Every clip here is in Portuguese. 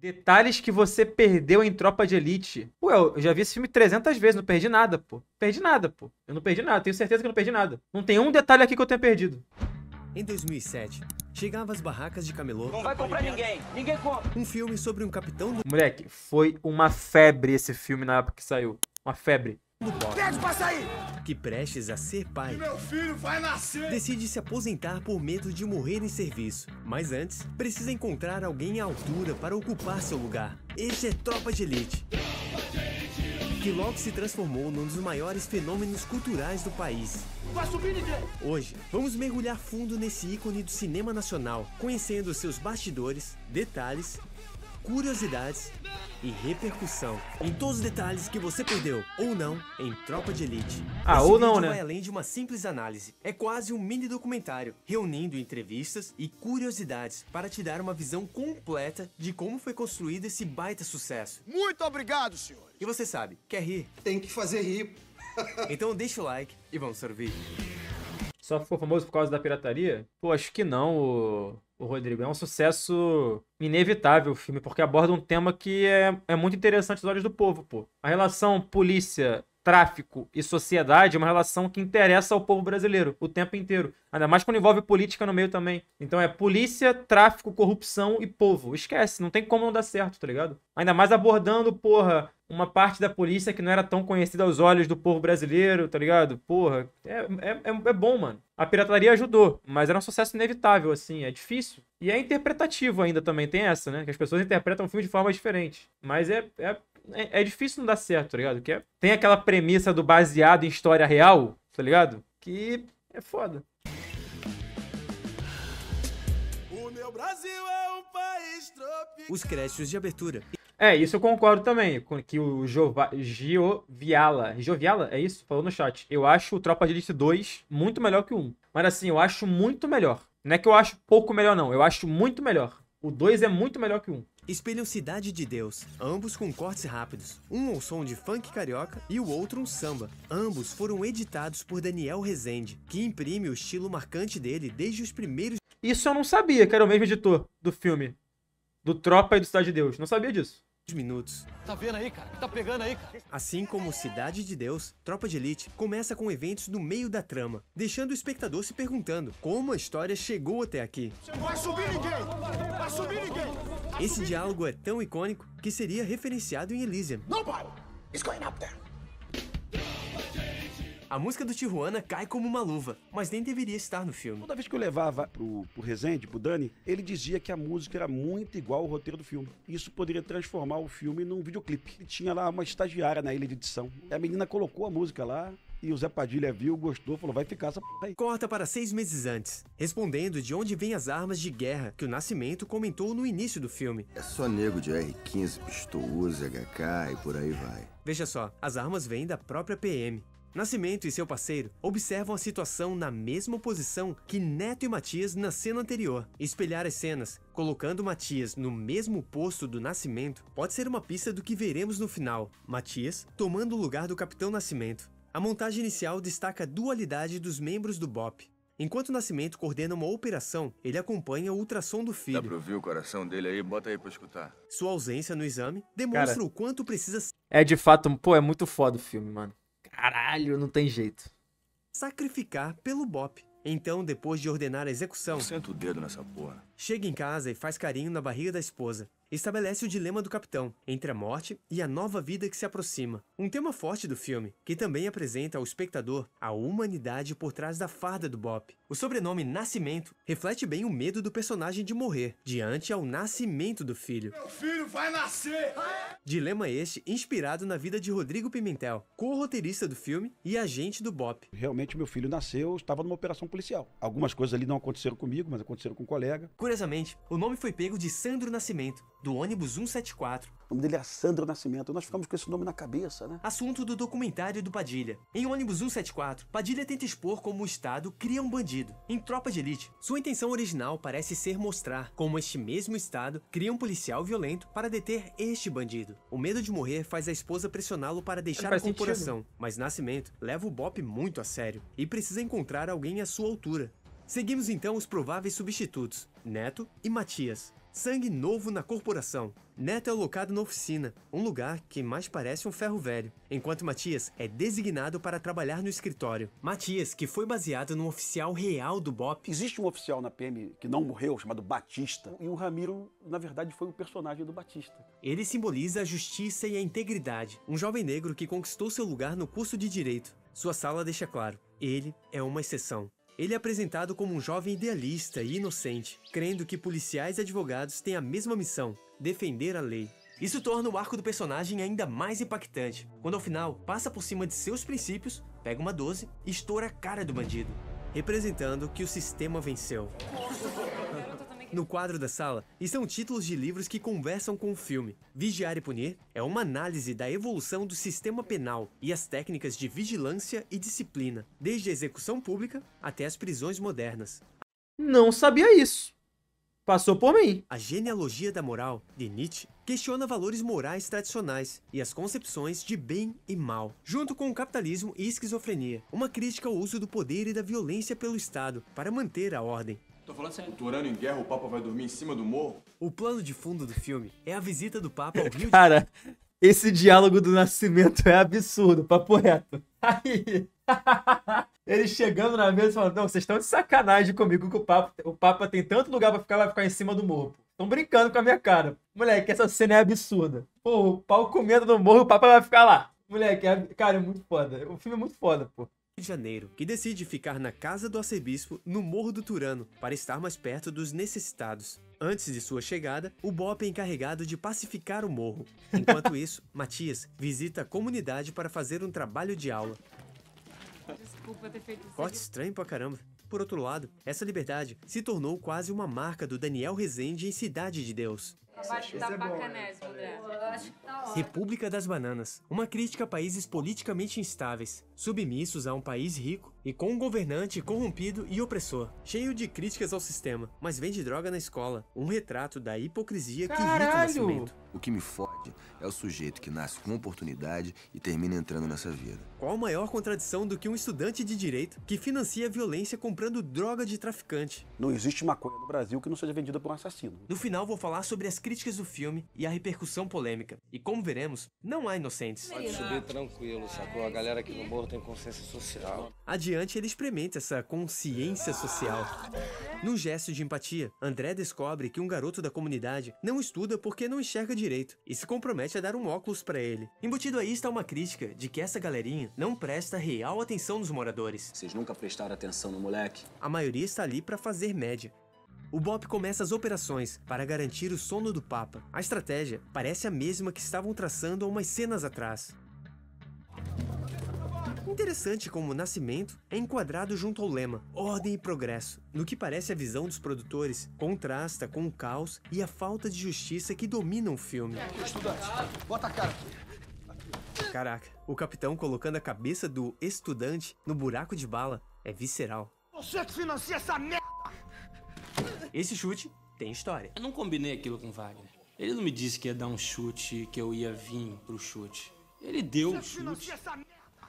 Detalhes que você perdeu em Tropa de Elite. Pô, eu já vi esse filme 300 vezes, não perdi nada, pô. Perdi nada, pô. Eu não perdi nada, tenho certeza que eu não perdi nada. Não tem um detalhe aqui que eu tenha perdido. Em 2007, chegava às barracas de camelô. Não vai comprar ninguém, ninguém compra. Um filme sobre um capitão do... Moleque, foi uma febre esse filme na época que saiu. Uma febre. Pede pra sair! Que prestes a ser pai, meu filho vai nascer! Decide se aposentar por medo de morrer em serviço. Mas antes, precisa encontrar alguém à altura para ocupar seu lugar. Este é Tropa de Elite. Tropa de elite. Que logo se transformou num dos maiores fenômenos culturais do país. Vai subir ninguém! Hoje, vamos mergulhar fundo nesse ícone do cinema nacional, conhecendo seus bastidores, detalhes curiosidades e repercussão em todos os detalhes que você perdeu ou não em Tropa de Elite. Ah, Esse ou não, vai né? Vai além de uma simples análise, é quase um mini documentário reunindo entrevistas e curiosidades para te dar uma visão completa de como foi construído esse baita sucesso. Muito obrigado, senhor. E você sabe, quer rir? Tem que fazer rir. então deixa o like e vamos para vídeo. Só ficou famoso por causa da pirataria? Pô, acho que não, o, o Rodrigo. É um sucesso inevitável o filme, porque aborda um tema que é, é muito interessante aos olhos do povo, pô. A relação polícia tráfico e sociedade é uma relação que interessa ao povo brasileiro o tempo inteiro. Ainda mais quando envolve política no meio também. Então é polícia, tráfico, corrupção e povo. Esquece, não tem como não dar certo, tá ligado? Ainda mais abordando, porra, uma parte da polícia que não era tão conhecida aos olhos do povo brasileiro, tá ligado? Porra, é, é, é, é bom, mano. A pirataria ajudou, mas era um sucesso inevitável, assim, é difícil. E é interpretativo ainda também, tem essa, né? Que as pessoas interpretam o filme de formas diferentes. Mas é, é é, é, difícil não dar certo, tá ligado? Porque é, tem aquela premissa do baseado em história real, tá ligado? Que é foda. Brasil é um país tropical. Os créditos de abertura. É, isso eu concordo também, com que o Jova, Gioviala, Gioviala, é isso? Falou no chat. Eu acho o Tropa de Elite 2 muito melhor que o 1. Mas assim, eu acho muito melhor. Não é que eu acho pouco melhor, não. Eu acho muito melhor. O 2 é muito melhor que o 1 espelham Cidade de Deus, ambos com cortes rápidos, um ao som de funk carioca e o outro um samba. Ambos foram editados por Daniel Rezende, que imprime o estilo marcante dele desde os primeiros. Isso eu não sabia, que era o mesmo editor do filme, do Tropa e do Cidade de Deus. Não sabia disso minutos. Tá vendo aí, cara? Tá pegando aí, cara? Assim como Cidade de Deus, Tropa de Elite começa com eventos no meio da trama, deixando o espectador se perguntando como a história chegou até aqui. vai subir ninguém! Vai subir ninguém! Esse diálogo é tão icônico que seria referenciado em Elysium. Nobody is going up there. A música do Tijuana cai como uma luva, mas nem deveria estar no filme. Toda vez que eu levava pro, pro Rezende, pro Dani, ele dizia que a música era muito igual ao roteiro do filme. Isso poderia transformar o filme num videoclipe. tinha lá uma estagiária na ilha de edição. A menina colocou a música lá, e o Zé Padilha viu, gostou, falou: vai ficar essa p aí. Corta para seis meses antes, respondendo de onde vêm as armas de guerra que o Nascimento comentou no início do filme. É só nego de R-15, pistouso, HK e por aí vai. Veja só, as armas vêm da própria PM. Nascimento e seu parceiro observam a situação na mesma posição que Neto e Matias na cena anterior. Espelhar as cenas, colocando Matias no mesmo posto do Nascimento, pode ser uma pista do que veremos no final: Matias tomando o lugar do Capitão Nascimento. A montagem inicial destaca a dualidade dos membros do BOP. Enquanto Nascimento coordena uma operação, ele acompanha o ultrassom do filho. Dá pra ouvir o coração dele aí? Bota aí pra escutar. Sua ausência no exame demonstra Cara, o quanto precisa... É de fato, pô, é muito foda o filme, mano. Caralho, não tem jeito. Sacrificar pelo BOP. Então, depois de ordenar a execução... Senta o dedo nessa porra. Chega em casa e faz carinho na barriga da esposa. Estabelece o dilema do capitão entre a morte e a nova vida que se aproxima. Um tema forte do filme, que também apresenta ao espectador a humanidade por trás da farda do Bop. O sobrenome Nascimento reflete bem o medo do personagem de morrer diante ao nascimento do filho. Meu filho vai nascer! Dilema este inspirado na vida de Rodrigo Pimentel, co-roteirista do filme e agente do Bop. Realmente meu filho nasceu, estava numa operação policial. Algumas coisas ali não aconteceram comigo, mas aconteceram com um colega. Curiosamente, o nome foi pego de Sandro Nascimento, do ônibus 174. O nome dele é Sandro Nascimento, nós ficamos com esse nome na cabeça, né? Assunto do documentário do Padilha. Em ônibus 174, Padilha tenta expor como o Estado cria um bandido. Em Tropa de Elite, sua intenção original parece ser mostrar como este mesmo Estado cria um policial violento para deter este bandido. O medo de morrer faz a esposa pressioná-lo para deixar a corporação, sentido. mas Nascimento leva o bope muito a sério e precisa encontrar alguém à sua altura. Seguimos então os prováveis substitutos, Neto e Matias. Sangue novo na corporação. Neto é alocado na oficina, um lugar que mais parece um ferro velho, enquanto Matias é designado para trabalhar no escritório. Matias, que foi baseado num oficial real do BOP. Existe um oficial na PM que não morreu, chamado Batista, e o Ramiro, na verdade, foi um personagem do Batista. Ele simboliza a justiça e a integridade, um jovem negro que conquistou seu lugar no curso de direito. Sua sala deixa claro, ele é uma exceção. Ele é apresentado como um jovem idealista e inocente, crendo que policiais e advogados têm a mesma missão, defender a lei. Isso torna o arco do personagem ainda mais impactante, quando ao final passa por cima de seus princípios, pega uma 12 e estoura a cara do bandido, representando que o sistema venceu no quadro da sala estão títulos de livros que conversam com o filme. Vigiar e Punir é uma análise da evolução do sistema penal e as técnicas de vigilância e disciplina, desde a execução pública até as prisões modernas. Não sabia isso. Passou por mim. A genealogia da moral, de Nietzsche, questiona valores morais tradicionais e as concepções de bem e mal, junto com o capitalismo e esquizofrenia, uma crítica ao uso do poder e da violência pelo Estado para manter a ordem. Tô falando sério. Turano em guerra, o Papa vai dormir em cima do morro? O plano de fundo do filme é a visita do Papa ao Rio de... Cara, esse diálogo do Nascimento é absurdo, papo reto. Aí... Ele chegando na mesa falando, não, vocês estão de sacanagem comigo que o Papa, o Papa tem tanto lugar para ficar, vai ficar em cima do morro. Estão brincando com a minha cara. Moleque, essa cena é absurda. Pô, o pau comendo no morro, o Papa vai ficar lá. Moleque, é... cara, é muito foda. O filme é muito foda, pô de Janeiro, que decide ficar na casa do arcebispo no Morro do Turano para estar mais perto dos necessitados. Antes de sua chegada, o Bop é encarregado de pacificar o morro. Enquanto isso, Matias visita a comunidade para fazer um trabalho de aula. Desculpa ter feito isso. Corte estranho pra caramba. Por outro lado, essa liberdade se tornou quase uma marca do Daniel Rezende em Cidade de Deus. Tá é né? tá República das Bananas. Uma crítica a países politicamente instáveis, submissos a um país rico e com um governante corrompido e opressor, cheio de críticas ao sistema, mas vende droga na escola. Um retrato da hipocrisia Caralho! que irrita o nascimento. O que me fode é o sujeito que nasce com oportunidade e termina entrando nessa vida. Qual maior contradição do que um estudante de direito que financia a violência comprando droga de traficante? Não existe maconha no Brasil que não seja vendida por um assassino. No final vou falar sobre as críticas do filme e a repercussão polêmica. E como veremos, não há inocentes. Pode subir tranquilo, sacou? A galera aqui no morro tem consciência social diante, ele experimenta essa consciência social. Num gesto de empatia, André descobre que um garoto da comunidade não estuda porque não enxerga direito e se compromete a dar um óculos para ele. Embutido aí está uma crítica de que essa galerinha não presta real atenção nos moradores. Vocês nunca prestaram atenção no moleque? A maioria está ali para fazer média, o BOP começa as operações para garantir o sono do Papa. A estratégia parece a mesma que estavam traçando há umas cenas atrás. Interessante como o nascimento é enquadrado junto ao lema ordem e progresso, no que parece a visão dos produtores contrasta com o caos e a falta de justiça que dominam o filme. Estudante, bota a cara aqui. Caraca, o capitão colocando a cabeça do estudante no buraco de bala é visceral. Você que financia essa merda! Esse chute tem história. Eu não combinei aquilo com o Wagner. Ele não me disse que ia dar um chute, que eu ia vir pro chute. Ele deu Você o chute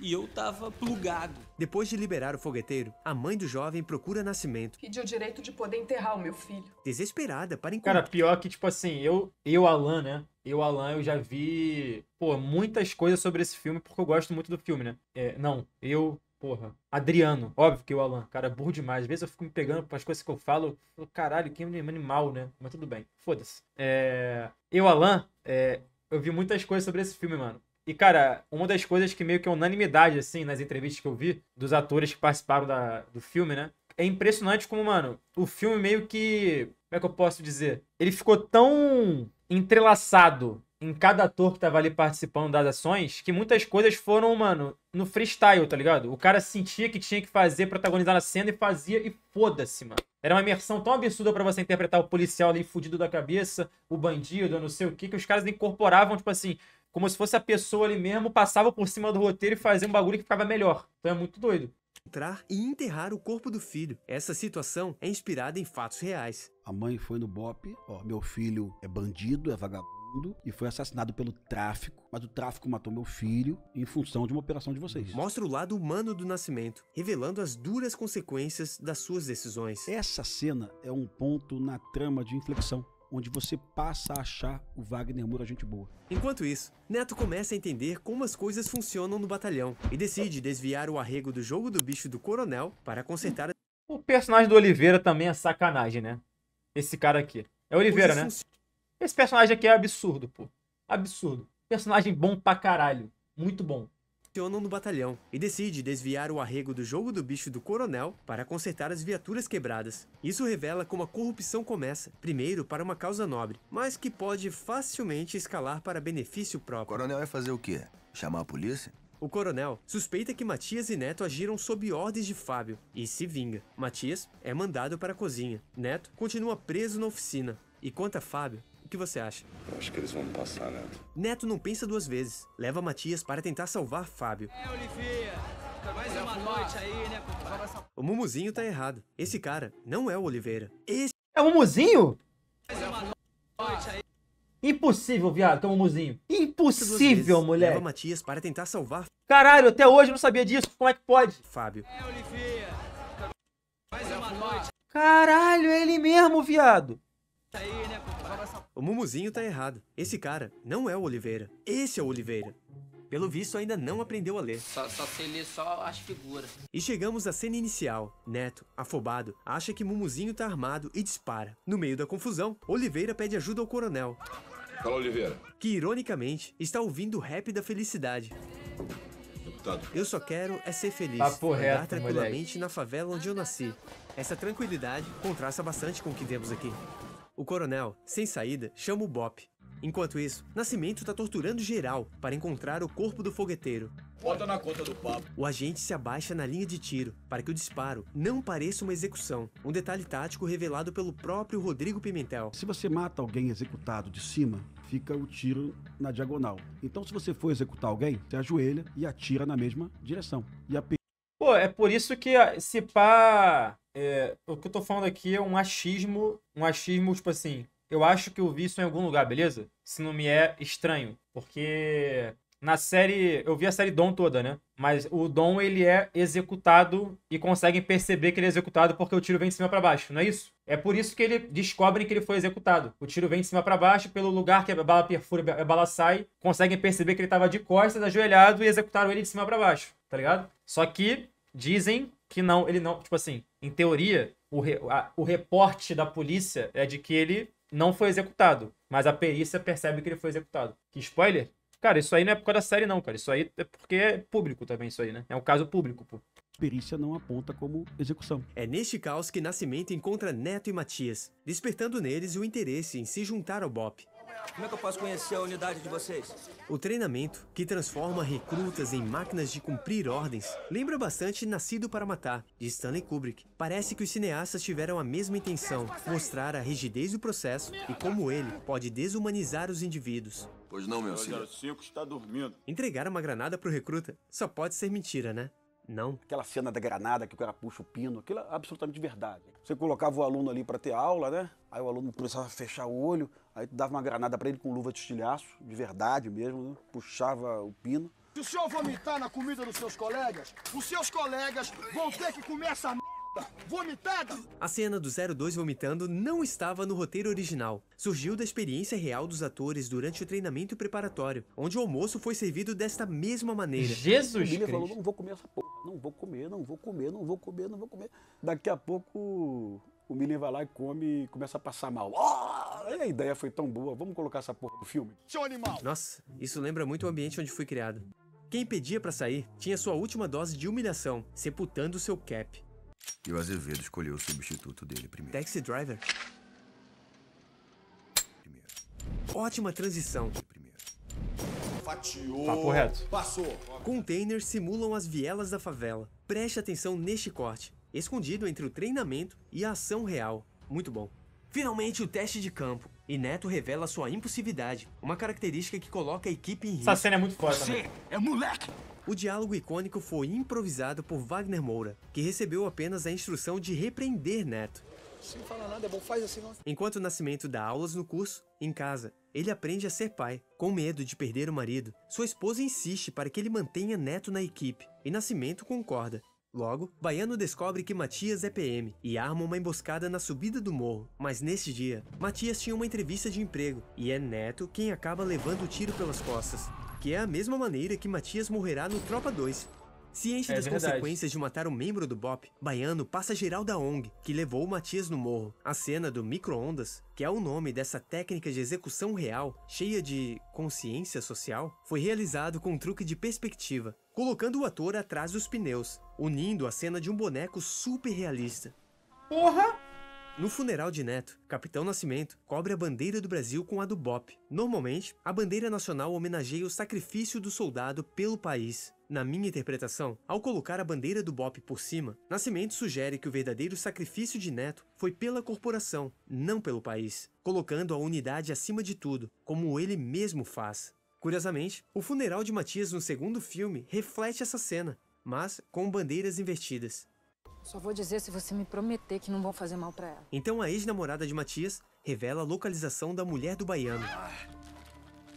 e eu tava plugado. Depois de liberar o fogueteiro, a mãe do jovem procura Nascimento. Pedi o direito de poder enterrar o meu filho. Desesperada para encontrar. Cara, pior que, tipo assim, eu, eu Alan, né? Eu, Alan, eu já vi, pô, muitas coisas sobre esse filme, porque eu gosto muito do filme, né? É, não, eu, porra, Adriano, óbvio que eu Alan, cara, burro demais. Às vezes eu fico me pegando para as coisas que eu falo, eu, caralho, que animal, né? Mas tudo bem, foda-se. É, eu, Alan, é, eu vi muitas coisas sobre esse filme, mano. E, cara, uma das coisas que meio que é unanimidade, assim, nas entrevistas que eu vi, dos atores que participaram da, do filme, né? É impressionante como, mano, o filme meio que. Como é que eu posso dizer? Ele ficou tão entrelaçado em cada ator que tava ali participando das ações, que muitas coisas foram, mano, no freestyle, tá ligado? O cara sentia que tinha que fazer, protagonizar a cena e fazia e foda-se, mano. Era uma imersão tão absurda para você interpretar o policial ali fudido da cabeça, o bandido, não sei o que, que os caras incorporavam, tipo assim, como se fosse a pessoa ali mesmo, passava por cima do roteiro e fazia um bagulho que ficava melhor. Então é muito doido entrar e enterrar o corpo do filho. Essa situação é inspirada em fatos reais. A mãe foi no BOP, ó, meu filho é bandido, é vagabundo mundo e foi assassinado pelo tráfico, mas o tráfico matou meu filho em função de uma operação de vocês. Mostra o lado humano do Nascimento, revelando as duras consequências das suas decisões. Essa cena é um ponto na trama de inflexão onde você passa a achar o Wagner Moura gente boa. Enquanto isso, Neto começa a entender como as coisas funcionam no batalhão e decide desviar o arrego do jogo do bicho do coronel para consertar. O personagem do Oliveira também é sacanagem, né? Esse cara aqui. É Oliveira, né? Esse personagem aqui é absurdo, pô. Absurdo. Personagem bom pra caralho. Muito bom no batalhão e decide desviar o arrego do jogo do bicho do coronel para consertar as viaturas quebradas. Isso revela como a corrupção começa, primeiro para uma causa nobre, mas que pode facilmente escalar para benefício próprio. O coronel vai fazer o quê? Chamar a polícia? O coronel suspeita que Matias e Neto agiram sob ordens de Fábio e se vinga. Matias é mandado para a cozinha. Neto continua preso na oficina. E quanto a Fábio, que você acha? Acho que eles vão passar, Neto. Né? Neto não pensa duas vezes. Leva Matias para tentar salvar Fábio. É, Olivia. Mais uma noite aí, né, O Mumuzinho tá errado. Esse cara não é o Oliveira. Esse... É o Mumuzinho? Mais uma noite aí. Impossível, viado, que é o mumuzinho. Impossível, mulher. Leva Matias para tentar salvar. Caralho, até hoje eu não sabia disso. Como é que pode? Fábio. É, Olivia. Mais uma noite. Caralho, é ele mesmo, viado. Tá aí, né, o Mumuzinho tá errado. Esse cara não é o Oliveira. Esse é o Oliveira. Pelo visto, ainda não aprendeu a ler. Só, só sei ler só as figuras. E chegamos à cena inicial. Neto, afobado, acha que Mumuzinho tá armado e dispara. No meio da confusão, Oliveira pede ajuda ao coronel. Fala, Oliveira. Que, ironicamente, está ouvindo o rap da felicidade. Eu só quero é ser feliz, Papo andar tranquilamente moleque. na favela onde eu nasci. Essa tranquilidade contrasta bastante com o que vemos aqui. O coronel, sem saída, chama o Bop. Enquanto isso, Nascimento está torturando geral para encontrar o corpo do fogueteiro. Bota na conta do papo. O agente se abaixa na linha de tiro para que o disparo não pareça uma execução. Um detalhe tático revelado pelo próprio Rodrigo Pimentel. Se você mata alguém executado de cima, fica o tiro na diagonal. Então, se você for executar alguém, você ajoelha e atira na mesma direção. E a... Pô, é por isso que ah, se pá. É, o que eu tô falando aqui é um achismo, um achismo, tipo assim, eu acho que eu vi isso em algum lugar, beleza? Se não me é estranho, porque na série, eu vi a série Dom toda, né? Mas o Dom, ele é executado e conseguem perceber que ele é executado porque o tiro vem de cima para baixo, não é isso? É por isso que ele descobrem que ele foi executado. O tiro vem de cima para baixo, pelo lugar que a bala perfura, a bala sai, conseguem perceber que ele tava de costas, ajoelhado e executaram ele de cima para baixo, tá ligado? Só que dizem que não, ele não, tipo assim, em teoria, o, re, a, o reporte da polícia é de que ele não foi executado, mas a perícia percebe que ele foi executado. Que spoiler? Cara, isso aí não é por causa da série não, cara. Isso aí é porque é público também isso aí, né? É um caso público, pô perícia não aponta como execução. É neste caos que Nascimento encontra Neto e Matias, despertando neles o interesse em se juntar ao BOPE. Como é que eu posso conhecer a unidade de vocês? O treinamento, que transforma recrutas em máquinas de cumprir ordens, lembra bastante Nascido para Matar, de Stanley Kubrick. Parece que os cineastas tiveram a mesma intenção, mostrar a rigidez do processo e como ele pode desumanizar os indivíduos. Pois não, meu senhor. 05 está dormindo. Entregar uma granada para o recruta só pode ser mentira, né? Não. Aquela cena da granada que o cara puxa o pino, aquilo é absolutamente verdade. Você colocava o aluno ali para ter aula, né? Aí o aluno começava a fechar o olho, aí tu dava uma granada para ele com luva de estilhaço, de verdade mesmo, né? puxava o pino. Se o senhor vomitar na comida dos seus colegas, os seus colegas vão ter que comer essa Puta! Vomitada! A cena do 02 vomitando não estava no roteiro original. Surgiu da experiência real dos atores durante o treinamento preparatório, onde o almoço foi servido desta mesma maneira. Jesus Cristo! falou, não vou comer essa porra, não vou comer, não vou comer, não vou comer, não vou comer. Daqui a pouco o Milen vai lá e come e começa a passar mal. Oh, a ideia foi tão boa, vamos colocar essa porra no filme. Seu animal! Nossa, isso lembra muito o ambiente onde fui criado. Quem pedia para sair tinha sua última dose de humilhação, sepultando seu cap. E o Azevedo escolheu o substituto dele primeiro. Taxi Driver? Primeiro. Ótima transição. Primeiro. Fatiou. Papo reto. Passou. Containers simulam as vielas da favela. Preste atenção neste corte, escondido entre o treinamento e a ação real. Muito bom. Finalmente o teste de campo. E Neto revela sua impulsividade, uma característica que coloca a equipe em risco. Essa cena é muito forte Você né? é moleque! O diálogo icônico foi improvisado por Wagner Moura, que recebeu apenas a instrução de repreender Neto. Sem falar nada, é bom, faz assim. Não. Enquanto o Nascimento dá aulas no curso, em casa, ele aprende a ser pai, com medo de perder o marido. Sua esposa insiste para que ele mantenha Neto na equipe, e Nascimento concorda. Logo, Baiano descobre que Matias é PM e arma uma emboscada na subida do morro. Mas nesse dia, Matias tinha uma entrevista de emprego e é Neto quem acaba levando o tiro pelas costas, que é a mesma maneira que Matias morrerá no Tropa 2, Ciente é das verdade. consequências de matar um membro do BOP, Baiano passa geral da ONG, que levou o Matias no morro. A cena do micro-ondas, que é o nome dessa técnica de execução real, cheia de consciência social, foi realizado com um truque de perspectiva, colocando o ator atrás dos pneus, unindo a cena de um boneco super realista. Porra! No funeral de Neto, Capitão Nascimento cobre a bandeira do Brasil com a do BOP. Normalmente, a bandeira nacional homenageia o sacrifício do soldado pelo país, na minha interpretação, ao colocar a bandeira do BOP por cima, Nascimento sugere que o verdadeiro sacrifício de Neto foi pela corporação, não pelo país, colocando a unidade acima de tudo, como ele mesmo faz. Curiosamente, o funeral de Matias no segundo filme reflete essa cena, mas com bandeiras invertidas. Só vou dizer se você me prometer que não vão fazer mal para ela. Então a ex-namorada de Matias revela a localização da mulher do baiano.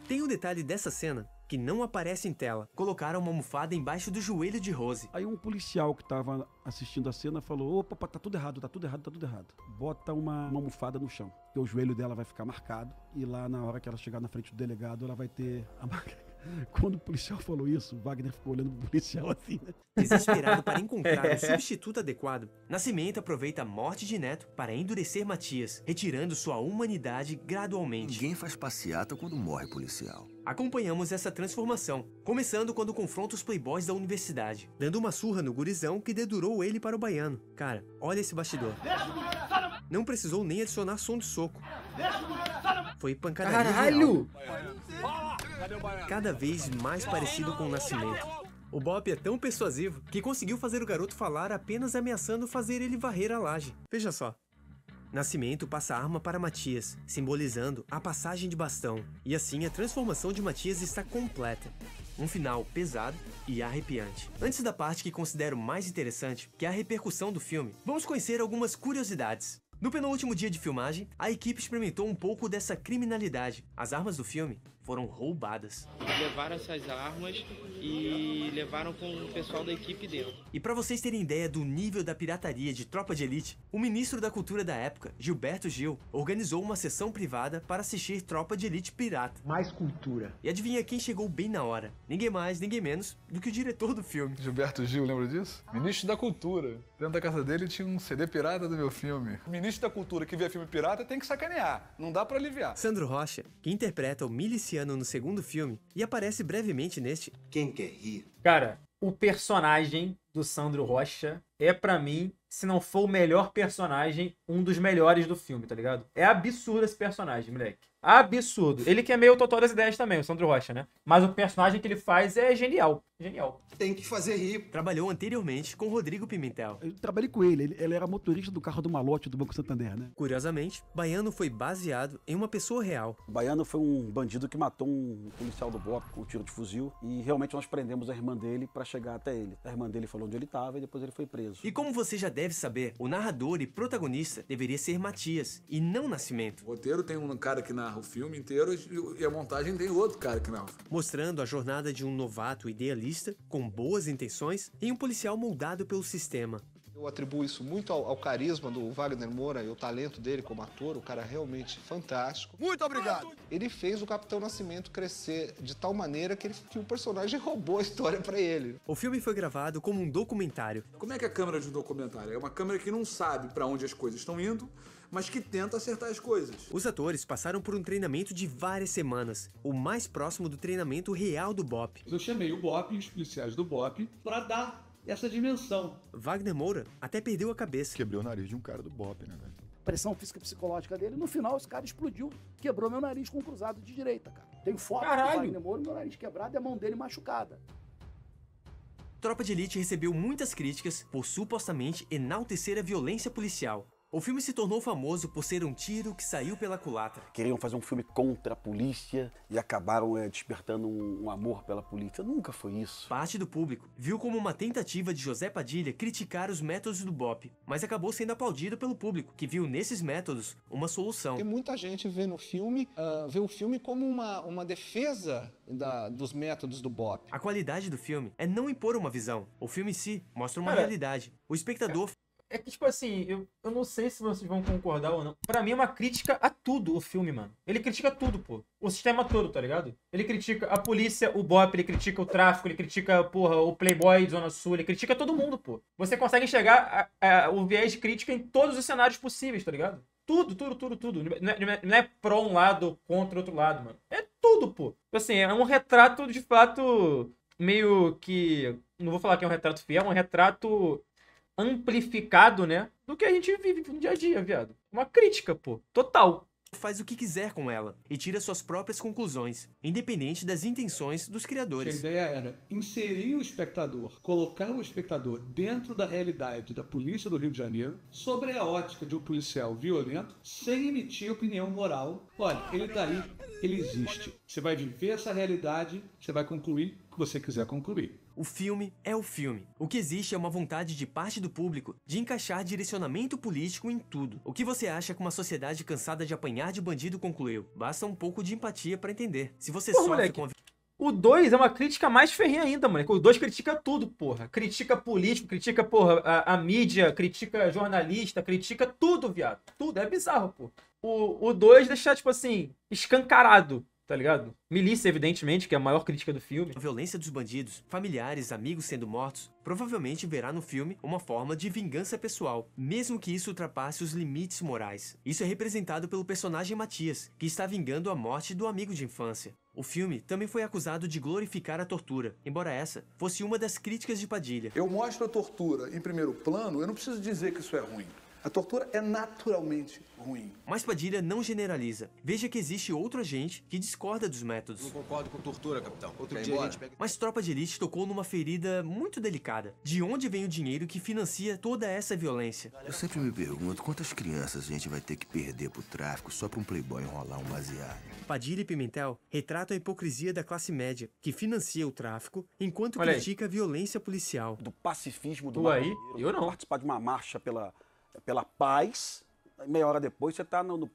Tem um detalhe dessa cena que não aparece em tela. Colocaram uma almofada embaixo do joelho de Rose. Aí um policial que estava assistindo a cena falou: opa, tá tudo errado, tá tudo errado, tá tudo errado. Bota uma, uma almofada no chão, que o joelho dela vai ficar marcado e lá na hora que ela chegar na frente do delegado, ela vai ter a marca quando o policial falou isso, Wagner ficou olhando pro policial assim, né? Desesperado para encontrar um substituto adequado, Nascimento aproveita a morte de Neto para endurecer Matias, retirando sua humanidade gradualmente. Ninguém faz passeata quando morre policial. Acompanhamos essa transformação, começando quando confronta os playboys da universidade, dando uma surra no gurizão que dedurou ele para o baiano. Cara, olha esse bastidor. Não precisou nem adicionar som de soco. Foi pancadaria Caralho! Real cada vez mais parecido com o Nascimento. O Bop é tão persuasivo que conseguiu fazer o garoto falar apenas ameaçando fazer ele varrer a laje. Veja só. Nascimento passa a arma para Matias, simbolizando a passagem de bastão, e assim a transformação de Matias está completa. Um final pesado e arrepiante. Antes da parte que considero mais interessante, que é a repercussão do filme, vamos conhecer algumas curiosidades. No penúltimo dia de filmagem, a equipe experimentou um pouco dessa criminalidade. As armas do filme foram roubadas. Levaram essas armas e levaram com o pessoal da equipe dele. E para vocês terem ideia do nível da pirataria de Tropa de Elite, o ministro da Cultura da época, Gilberto Gil, organizou uma sessão privada para assistir Tropa de Elite pirata. Mais cultura. E adivinha quem chegou bem na hora? Ninguém mais, ninguém menos do que o diretor do filme. Gilberto Gil, lembra disso? Ministro da Cultura. Dentro da casa dele tinha um CD pirata do meu filme. O ministro da Cultura que vê filme pirata tem que sacanear, não dá para aliviar. Sandro Rocha, que interpreta o miliciano ano no segundo filme e aparece brevemente neste. Quem quer rir? Cara, o personagem do Sandro Rocha é para mim, se não for o melhor personagem, um dos melhores do filme, tá ligado? É absurdo esse personagem, moleque. Absurdo. Ele que é meio totó das ideias também, o Sandro Rocha, né? Mas o personagem que ele faz é genial. Genial. Tem que fazer rir. Trabalhou anteriormente com Rodrigo Pimentel. Eu trabalhei com ele. ele. Ele era motorista do carro do malote do Banco Santander, né? Curiosamente, Baiano foi baseado em uma pessoa real. O Baiano foi um bandido que matou um policial do bloco com um tiro de fuzil. E realmente nós prendemos a irmã dele para chegar até ele. A irmã dele falou onde ele estava e depois ele foi preso. E como você já deve saber, o narrador e protagonista deveria ser Matias e não Nascimento. O roteiro tem um cara que narra narra o filme inteiro e a montagem tem outro cara que narra. Mostrando a jornada de um novato idealista, com boas intenções, e um policial moldado pelo sistema, eu atribuo isso muito ao, ao, carisma do Wagner Moura e o talento dele como ator, o cara é realmente fantástico. Muito obrigado! Ele fez o Capitão Nascimento crescer de tal maneira que, ele, que o personagem roubou a história para ele. O filme foi gravado como um documentário. Como é que é a câmera de um documentário? É uma câmera que não sabe para onde as coisas estão indo, mas que tenta acertar as coisas. Os atores passaram por um treinamento de várias semanas, o mais próximo do treinamento real do BOP. Eu chamei o BOP e os policiais do BOP para dar essa dimensão. Wagner Moura até perdeu a cabeça. Quebrou o nariz de um cara do Bop, né, velho? Pressão física e psicológica dele. No final, esse cara explodiu, quebrou meu nariz com um cruzado de direita, cara. Tem foto Caralho. do Wagner Moura, meu nariz quebrado e a mão dele machucada. Tropa de Elite recebeu muitas críticas por supostamente enaltecer a violência policial, o filme se tornou famoso por ser um tiro que saiu pela culatra. Queriam fazer um filme contra a polícia e acabaram é, despertando um, um, amor pela polícia. Nunca foi isso. Parte do público viu como uma tentativa de José Padilha criticar os métodos do BOP, mas acabou sendo aplaudido pelo público, que viu nesses métodos uma solução. Tem muita gente vê no filme, uh, vê o filme como uma, uma defesa da, dos métodos do BOP. A qualidade do filme é não impor uma visão. O filme em si mostra uma é. realidade. O espectador é que, tipo assim, eu, eu não sei se vocês vão concordar ou não. Pra mim é uma crítica a tudo o filme, mano. Ele critica tudo, pô. O sistema todo, tá ligado? Ele critica a polícia, o BOP, ele critica o tráfico, ele critica, porra, o Playboy Zona Sul, ele critica todo mundo, pô. Você consegue enxergar a, a, o viés de crítica em todos os cenários possíveis, tá ligado? Tudo, tudo, tudo, tudo. Não é, não é, é, é pró um lado contra outro lado, mano. É tudo, pô. Tipo assim, é um retrato, de fato, meio que. Não vou falar que é um retrato fiel, é um retrato amplificado, né? Do que a gente vive no dia a dia, viado. Uma crítica, pô. Total. Faz o que quiser com ela e tira suas próprias conclusões, independente das intenções dos criadores. A ideia era inserir o espectador, colocar o espectador dentro da realidade da polícia do Rio de Janeiro, sobre a ótica de um policial violento, sem emitir opinião moral. Olha, ele tá aí, ele existe. Você vai viver essa realidade, você vai concluir o que você quiser concluir. O filme é o filme. O que existe é uma vontade de parte do público de encaixar direcionamento político em tudo. O que você acha que uma sociedade cansada de apanhar de bandido concluiu? Basta um pouco de empatia para entender. Se você Porra, sofre com a... O 2 é uma crítica mais ferrinha ainda, moleque. O 2 critica tudo, porra. Critica político, critica, porra, a, a, mídia, critica jornalista, critica tudo, viado. Tudo. É bizarro, porra. O 2 deixa, tipo assim, escancarado tá ligado? Milícia, evidentemente, que é a maior crítica do filme. A violência dos bandidos, familiares, amigos sendo mortos, provavelmente verá no filme uma forma de vingança pessoal, mesmo que isso ultrapasse os limites morais. Isso é representado pelo personagem Matias, que está vingando a morte do amigo de infância. O filme também foi acusado de glorificar a tortura, embora essa fosse uma das críticas de Padilha. Eu mostro a tortura em primeiro plano, eu não preciso dizer que isso é ruim. A tortura é naturalmente ruim. Mas Padilha não generaliza. Veja que existe outra gente que discorda dos métodos. Não concordo com tortura, capitão. Outro dia a gente pega... Mas Tropa de Elite tocou numa ferida muito delicada. De onde vem o dinheiro que financia toda essa violência? Eu sempre me pergunto quantas crianças a gente vai ter que perder pro tráfico só pra um playboy enrolar um baseado. Padilha e Pimentel retratam a hipocrisia da classe média, que financia o tráfico, enquanto Olha critica aí. a violência policial. Do pacifismo do Tu aí? Eu não. Participar de uma marcha pela pela paz. Meia hora depois você está no, no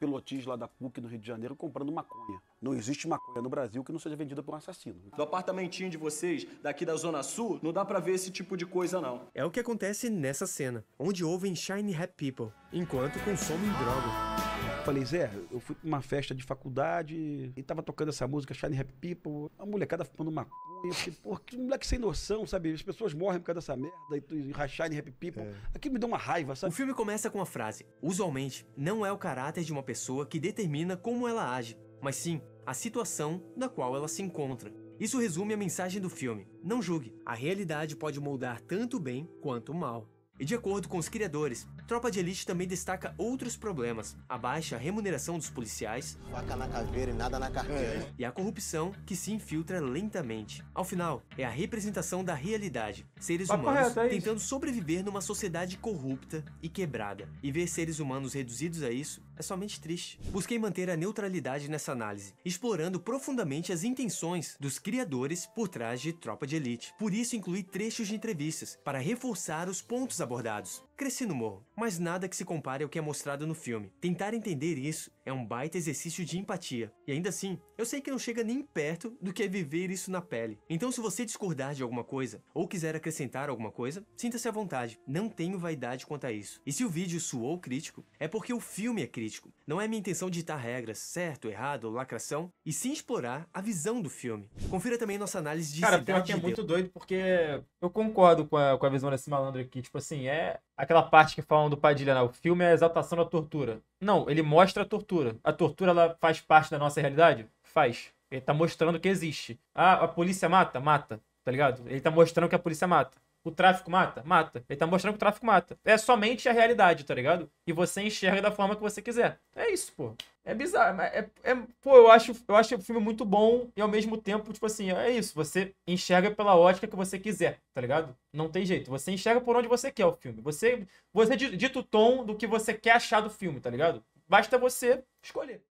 lá da PUC no Rio de Janeiro comprando maconha. Não existe maconha no Brasil que não seja vendida por um assassino. Do apartamentinho de vocês, daqui da Zona Sul, não dá para ver esse tipo de coisa não. É o que acontece nessa cena, onde ouvem Shiny Happy People, enquanto consomem droga falei, Zé, eu fui pra uma festa de faculdade e tava tocando essa música, Shiny Happy People, a molecada fumando maconha. Eu falei, pô, que moleque sem noção, sabe? As pessoas morrem por causa dessa merda e, e Shiny Happy People. É. Aquilo me deu uma raiva, sabe? O filme começa com a frase, usualmente, não é o caráter de uma pessoa que determina como ela age, mas sim a situação na qual ela se encontra. Isso resume a mensagem do filme. Não julgue. A realidade pode moldar tanto o bem quanto o mal. E de acordo com os criadores, Tropa de Elite também destaca outros problemas: a baixa remuneração dos policiais, faca na caveira e nada na carteira, e a corrupção que se infiltra lentamente. Ao final, é a representação da realidade: seres humanos é tentando sobreviver numa sociedade corrupta e quebrada. E ver seres humanos reduzidos a isso é somente triste. Busquei manter a neutralidade nessa análise, explorando profundamente as intenções dos criadores por trás de Tropa de Elite. Por isso, incluí trechos de entrevistas para reforçar os pontos abordados. Cresci no morro, mas nada que se compare ao que é mostrado no filme. Tentar entender isso é um baita exercício de empatia. E ainda assim, eu sei que não chega nem perto do que é viver isso na pele. Então se você discordar de alguma coisa, ou quiser acrescentar alguma coisa, sinta-se à vontade. Não tenho vaidade quanto a isso. E se o vídeo suou crítico, é porque o filme é crítico. Não é minha intenção ditar regras, certo, errado, lacração, e sim explorar a visão do filme. Confira também nossa análise de Cara, Cidade que é muito doido porque eu concordo com a, com a visão desse malandro aqui. Tipo assim, é aquela parte que falam do Padilha, né? O filme é a exaltação da tortura. Não, ele mostra a tortura. A tortura ela faz parte da nossa realidade? Faz. Ele tá mostrando que existe. Ah, a polícia mata? Mata. Tá ligado? Ele tá mostrando que a polícia mata. O tráfico mata? Mata. Ele tá mostrando que o tráfico mata. É somente a realidade, tá ligado? E você enxerga da forma que você quiser. É isso, pô. É bizarro. Mas é, é, pô, eu acho, eu acho o filme muito bom e ao mesmo tempo, tipo assim, é isso. Você enxerga pela ótica que você quiser, tá ligado? Não tem jeito. Você enxerga por onde você quer o filme. Você, você dita o tom do que você quer achar do filme, tá ligado? Basta você escolher.